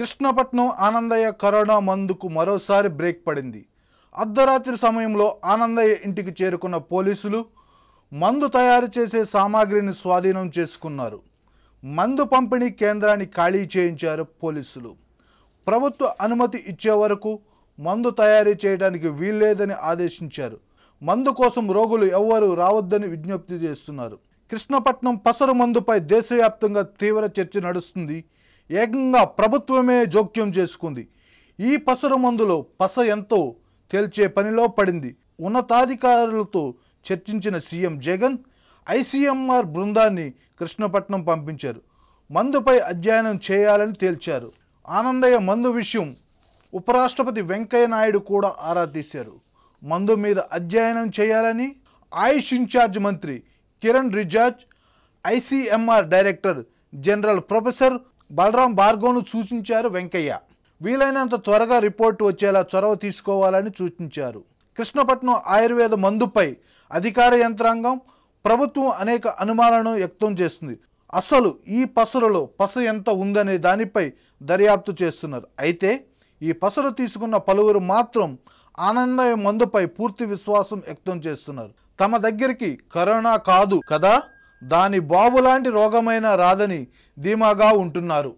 Krishnapatnam Anandaiah corona మందుకు మరోసారి break పడింది అర్ధరాత్రి సమయంలో ఆనందయ్య ఇంటికి చేరుకున్న పోలీసులు మందు తయారు చేసే సామాగ్రిని స్వాధీనం చేసుకున్నారు మందు పంపిణీ కేంద్రాన్ని ఖాళీ చేయించారు పోలీసులు ప్రభుత్వ అనుమతి ఇచ్చే వరకు మందు తయారీ చేయడానికి వీల్లేదని ఆదేశించారు మందు కోసం రోగులు ఎవ్వరూ రావద్దని విజ్ఞప్తి చేస్తున్నారు కృష్ణపట్నం పసరు మందుపై దేశవ్యాప్తంగా తీవ్ర చర్చ నడుస్తుంది ఏకంగా ప్రభుత్వమే జోక్యం చేసుకుంది ఈ పసరు మందులో పస ఎంతో తేల్చే పనిలో పడింది ఉన్నతాధికారులతో చర్చించిన సీఎం జగన్ ఐసీఎంఆర్ బృందాన్ని కృష్ణపట్నం పంపించారు మందుపై అధ్యయనం చేయాలని తేల్చారు ఆనందయ్య మందు విషయం ఉపరాష్ట్రపతి వెంకయ్య నాయుడు కూడా ఆరా తీశారు మందు మీద అధ్యయనం చేయాలని ఆయుష్ ఇన్ఛార్జ్ మంత్రి Kiran Rijiju ICMR director general professor Balram భార్గవ్ను సూచించారు వెంకయ్య వీలైనంత త్వరగా రిపోర్టు వచ్చేలా చొరవ తీసుకోవాలని సూచించారు కృష్ణపట్నం ఆయుర్వేద మందుపై అధికార యంత్రాంగం ప్రభుత్వం అనేక అనుమానాలను వ్యక్తం చేస్తుంది అసలు ఈ పసురులో పస ఎంత ఉందనే దానిపై దర్యాప్తు చేస్తున్నారు అయితే ఈ పసురు తీసుకున్న పలువురు మాత్రం ఆనందయ్య మందుపై పూర్తి విశ్వాసం వ్యక్తం చేస్తున్నారు తమ దగ్గరికి కరోనా కాదు కదా దాని బాబు లాంటి రాదని ధీమాగా ఉంటున్నారు